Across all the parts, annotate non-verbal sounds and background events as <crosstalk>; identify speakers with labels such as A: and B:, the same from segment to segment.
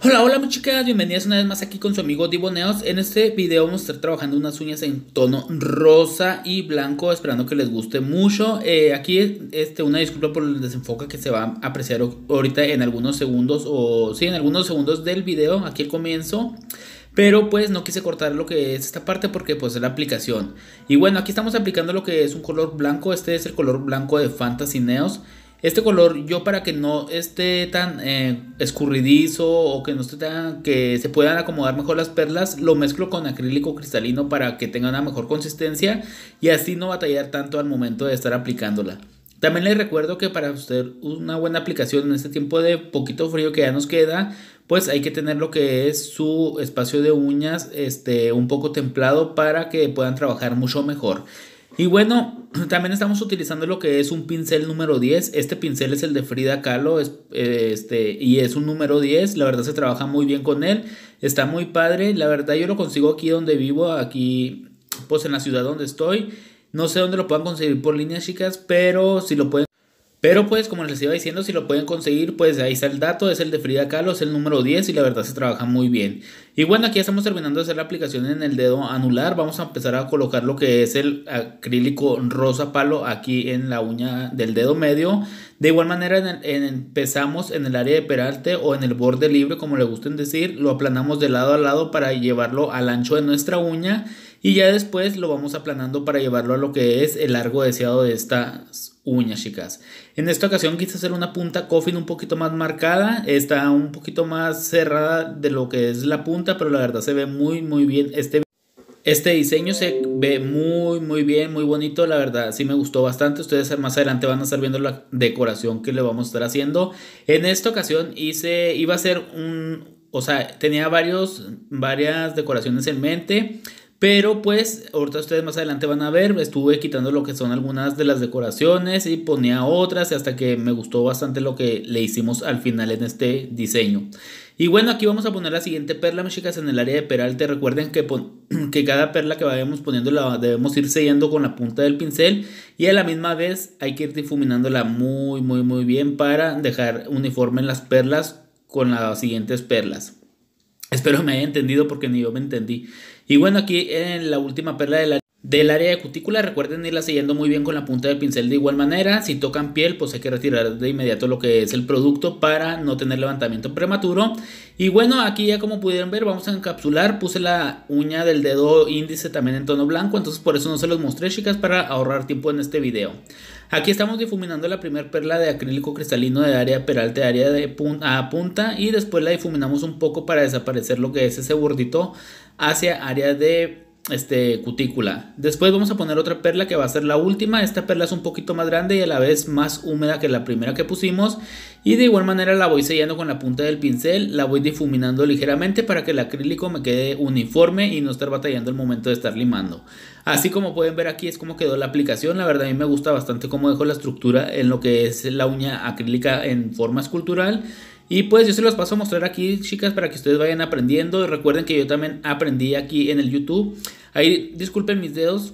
A: Hola, hola muchachas, chicas, bienvenidas una vez más aquí con su amigo Diboneos. En este video vamos a estar trabajando unas uñas en tono rosa y blanco, esperando que les guste mucho. Eh, aquí este, una disculpa por el desenfoque que se va a apreciar ahorita en algunos segundos, o sí, en algunos segundos del video, aquí el comienzo. Pero pues no quise cortar lo que es esta parte porque pues es la aplicación. Y bueno, aquí estamos aplicando lo que es un color blanco, este es el color blanco de Fantasy Neos. Este color yo para que no esté tan eh, escurridizo o que no esté que se puedan acomodar mejor las perlas, lo mezclo con acrílico cristalino para que tenga una mejor consistencia y así no batallar tanto al momento de estar aplicándola. También les recuerdo que para hacer una buena aplicación en este tiempo de poquito frío que ya nos queda, pues hay que tener lo que es su espacio de uñas este, un poco templado para que puedan trabajar mucho mejor. Y bueno, <clears throat> también estamos utilizando lo que es un pincel número 10. Este pincel es el de Frida Kahlo eh, este, y es un número 10. La verdad se trabaja muy bien con él. Está muy padre. La verdad yo lo consigo aquí donde vivo, aquí pues en la ciudad donde estoy. No sé dónde lo puedan conseguir por líneas chicas, pero si lo pueden... Pero pues, como les iba diciendo, si lo pueden conseguir, pues ahí está el dato, es el de Frida Kahlo, es el número 10 y la verdad se trabaja muy bien. Y bueno, aquí ya estamos terminando de hacer la aplicación en el dedo anular, vamos a empezar a colocar lo que es el acrílico rosa palo aquí en la uña del dedo medio. De igual manera empezamos en el área de peralte o en el borde libre, como le gusten decir, lo aplanamos de lado a lado para llevarlo al ancho de nuestra uña y ya después lo vamos aplanando para llevarlo a lo que es el largo deseado de estas uñas chicas en esta ocasión quise hacer una punta coffin un poquito más marcada está un poquito más cerrada de lo que es la punta pero la verdad se ve muy muy bien este este diseño se ve muy muy bien, muy bonito, la verdad sí me gustó bastante. Ustedes más adelante van a estar viendo la decoración que le vamos a estar haciendo. En esta ocasión hice, iba a ser un, o sea, tenía varios, varias decoraciones en mente. Pero pues, ahorita ustedes más adelante van a ver, estuve quitando lo que son algunas de las decoraciones y ponía otras hasta que me gustó bastante lo que le hicimos al final en este diseño. Y bueno, aquí vamos a poner la siguiente perla, mis chicas, en el área de peralte. Recuerden que, <clears throat> que cada perla que vayamos poniendo la debemos ir sellando con la punta del pincel y a la misma vez hay que ir difuminándola muy, muy, muy bien para dejar uniforme en las perlas con las siguientes perlas. Espero me haya entendido porque ni yo me entendí. Y bueno, aquí en la última perla del área de cutícula recuerden irla sellando muy bien con la punta del pincel de igual manera. Si tocan piel pues hay que retirar de inmediato lo que es el producto para no tener levantamiento prematuro. Y bueno aquí ya como pudieron ver vamos a encapsular. Puse la uña del dedo índice también en tono blanco entonces por eso no se los mostré chicas para ahorrar tiempo en este video. Aquí estamos difuminando la primera perla de acrílico cristalino de área peralta área de punta a punta y después la difuminamos un poco para desaparecer lo que es ese bordito hacia área de este, cutícula. Después vamos a poner otra perla que va a ser la última. Esta perla es un poquito más grande y a la vez más húmeda que la primera que pusimos. Y de igual manera la voy sellando con la punta del pincel. La voy difuminando ligeramente para que el acrílico me quede uniforme y no estar batallando el momento de estar limando. Así como pueden ver aquí es como quedó la aplicación. La verdad a mí me gusta bastante cómo dejo la estructura en lo que es la uña acrílica en forma escultural. Y pues yo se los paso a mostrar aquí, chicas, para que ustedes vayan aprendiendo. recuerden que yo también aprendí aquí en el YouTube. Ahí disculpen mis dedos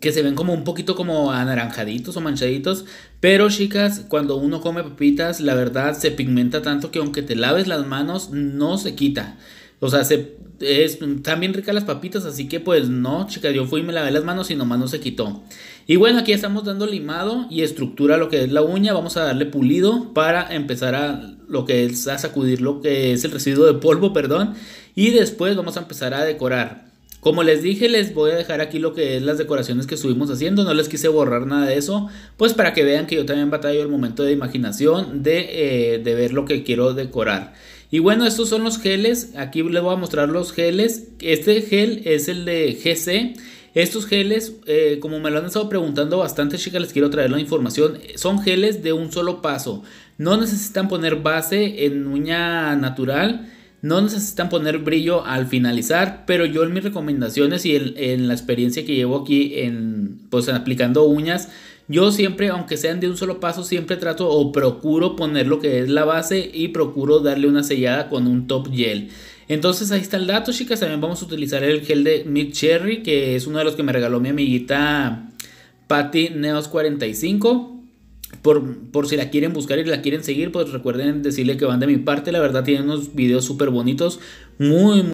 A: que se ven como un poquito como anaranjaditos o manchaditos. Pero chicas, cuando uno come papitas, la verdad se pigmenta tanto que aunque te laves las manos, no se quita. O sea, es, también bien las papitas, así que pues no, chicas, yo fui y me lavé las manos y nomás no se quitó. Y bueno, aquí estamos dando limado y estructura a lo que es la uña. Vamos a darle pulido para empezar a lo que es a sacudir lo que es el residuo de polvo, perdón. Y después vamos a empezar a decorar. Como les dije, les voy a dejar aquí lo que es las decoraciones que estuvimos haciendo. No les quise borrar nada de eso, pues para que vean que yo también batallo el momento de imaginación de, eh, ver lo que quiero decorar. Y bueno, estos son los geles. Aquí les voy a mostrar los geles. Este gel es el de GC. Estos geles, eh, como me lo han estado preguntando bastante, chicas, les quiero traer la información. Son geles de un solo paso. No necesitan poner base en uña natural no necesitan poner brillo al finalizar, pero yo en mis recomendaciones y en, la experiencia que llevo aquí en pues aplicando uñas, yo siempre, aunque sean de un solo paso, siempre trato o procuro poner lo que es la base y procuro darle una sellada con un top gel. Entonces ahí está el dato, chicas. También vamos a utilizar el gel de Mid Cherry, que es uno de los que me regaló mi amiguita Patty Neos 45. Por, si la quieren buscar y la quieren seguir, pues recuerden decirle que van de mi parte. La verdad tienen unos videos súper bonitos, muy, muy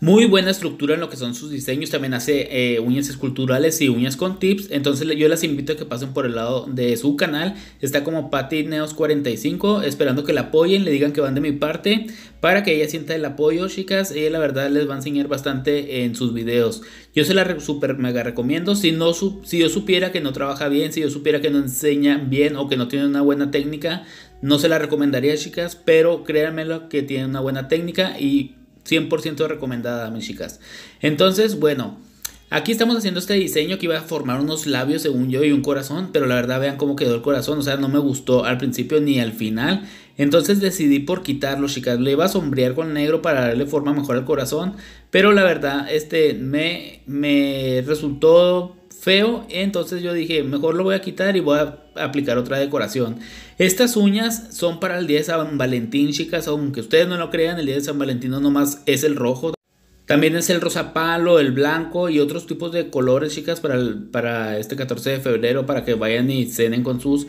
A: muy buena estructura en lo que son sus diseños. También hace eh, uñas esculturales y uñas con tips. Entonces yo las invito a que pasen por el lado de su canal. Está como patineos45. Esperando que la apoyen. Le digan que van de mi parte. Para que ella sienta el apoyo, chicas. Ella la verdad les va a enseñar bastante en sus videos. Yo se la super mega recomiendo. Si, no, si yo supiera que no trabaja bien. Si yo supiera que no enseña bien. O que no tiene una buena técnica. No se la recomendaría, chicas. Pero créanmelo que tiene una buena técnica. Y 100% recomendada, mis chicas. Entonces, bueno, Aquí estamos haciendo este diseño que iba a formar unos labios según yo y un corazón, pero la verdad vean cómo quedó el corazón, o sea, no me gustó al principio ni al final. Entonces decidí por quitarlo, chicas. Le iba a sombrear con negro para darle forma mejor al corazón, pero la verdad este me me resultó feo, entonces yo dije, mejor lo voy a quitar y voy a aplicar otra decoración. Estas uñas son para el día de San Valentín, chicas, aunque ustedes no lo crean, el día de San Valentín no nomás es el rojo. También es el rosa el blanco y otros tipos de colores, chicas, para, para este 14 de febrero, para que vayan y cenen con sus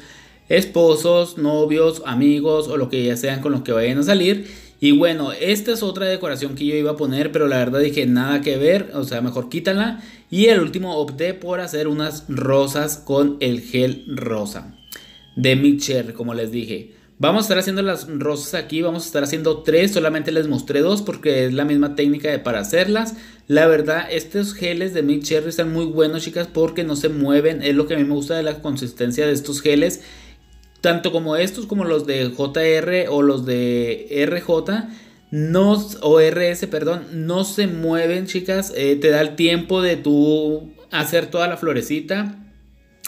A: esposos, novios, amigos o lo que ya sean con los que vayan a salir y bueno, esta es otra decoración que yo iba a poner, pero la verdad dije nada que ver, o sea, mejor quítala. Y el último opté por hacer unas rosas con el gel rosa de Mixer, como les dije. Vamos a estar haciendo las rosas aquí, vamos a estar haciendo tres, solamente les mostré dos porque es la misma técnica para hacerlas. La verdad, estos geles de Mitch Cherry están muy buenos, chicas, porque no se mueven. Es lo que a mí me gusta de la consistencia de estos geles tanto como estos, como los de JR o los de RJ, no, o RS, perdón, no se mueven, chicas. Eh, te da el tiempo de tú hacer toda la florecita,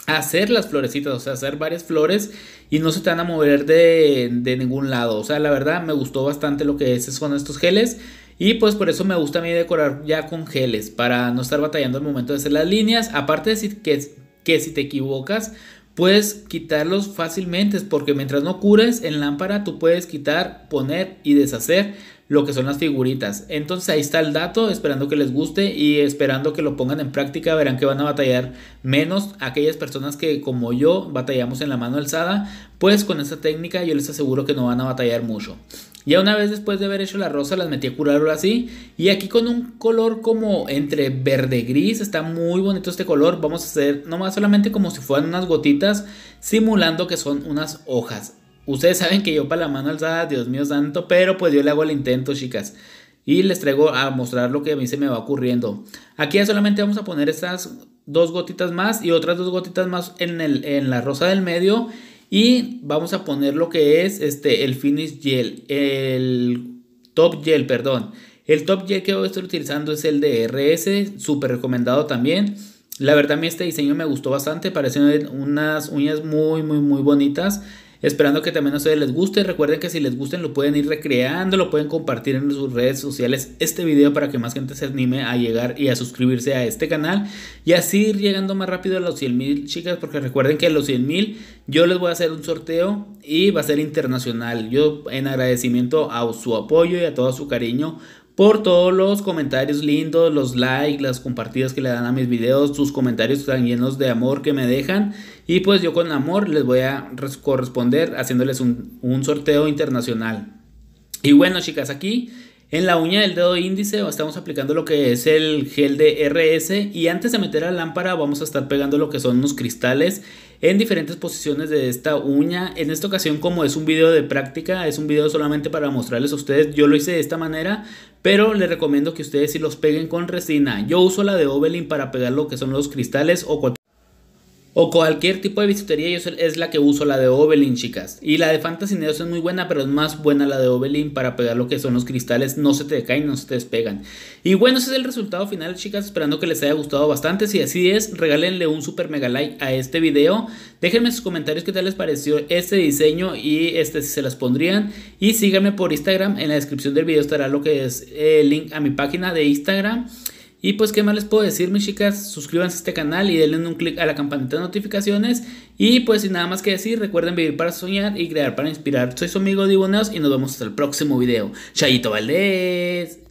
A: hacer las florecitas, o sea, hacer varias flores y no se te van a mover de, ningún lado. O sea, la verdad me gustó bastante lo que es, son estos geles. Y pues por eso me gusta a mí decorar ya con geles, para no estar batallando al momento de hacer las líneas. Aparte de que, que si te equivocas, puedes quitarlos fácilmente porque mientras no cures en lámpara tú puedes quitar, poner y deshacer lo que son las figuritas. Entonces ahí está el dato, esperando que les guste y esperando que lo pongan en práctica, verán que van a batallar menos aquellas personas que como yo batallamos en la mano alzada, pues con esta técnica yo les aseguro que no van a batallar mucho. Ya una vez después de haber hecho la rosa las metí a curarlo así. Y aquí con un color como entre verde gris. Está muy bonito este color. Vamos a hacer nomás solamente como si fueran unas gotitas. Simulando que son unas hojas. Ustedes saben que yo para la mano alzada, Dios mío santo. Pero pues yo le hago el intento chicas. Y les traigo a mostrar lo que a mí se me va ocurriendo. Aquí ya solamente vamos a poner estas dos gotitas más. Y otras dos gotitas más en, el, en la rosa del medio. Y vamos a poner lo que es este, el finish gel, el top gel, perdón. El top gel que voy a estar utilizando es el de RS, súper recomendado también. La verdad a mí este diseño me gustó bastante, parecen unas uñas muy muy muy bonitas Esperando que también a ustedes les guste. Recuerden que si les gusten lo pueden ir recreando, lo pueden compartir en sus redes sociales este video para que más gente se anime a llegar y a suscribirse a este canal. Y así ir llegando más rápido a los 100 mil chicas. Porque recuerden que a los 100 mil yo les voy a hacer un sorteo y va a ser internacional. Yo en agradecimiento a su apoyo y a todo su cariño por todos los comentarios lindos, los likes, las compartidas que le dan a mis videos, sus comentarios tan llenos de amor que me dejan. Y pues yo con amor les voy a corresponder haciéndoles un, un sorteo internacional. Y bueno chicas, aquí en la uña del dedo índice estamos aplicando lo que es el gel de RS y antes de meter la lámpara vamos a estar pegando lo que son los cristales en diferentes posiciones de esta uña. En esta ocasión como es un video de práctica, es un video solamente para mostrarles a ustedes, yo lo hice de esta manera, pero les recomiendo que ustedes si los peguen con resina. Yo uso la de Ovelin para pegar lo que son los cristales o cualquier o cualquier tipo de bisutería, yo es la que uso, la de Ovelyn, chicas. Y la de Fantasy Neos es muy buena, pero es más buena la de Ovelyn para pegar lo que son los cristales. No se te caen, no se te despegan. Y bueno, ese es el resultado final, chicas. Esperando que les haya gustado bastante. Si así es, regálenle un super mega like a este video. Déjenme sus comentarios qué tal les pareció este diseño y este si se las pondrían. Y síganme por Instagram. En la descripción del video estará lo que es el eh, link a mi página de Instagram. Y pues, ¿qué más les puedo decir, mis chicas? Suscríbanse a este canal y denle un clic a la campanita de notificaciones. Y pues, sin nada más que decir, recuerden vivir para soñar y crear para inspirar. Soy su amigo Diboneos y nos vemos hasta el próximo video. Chayito Valdés.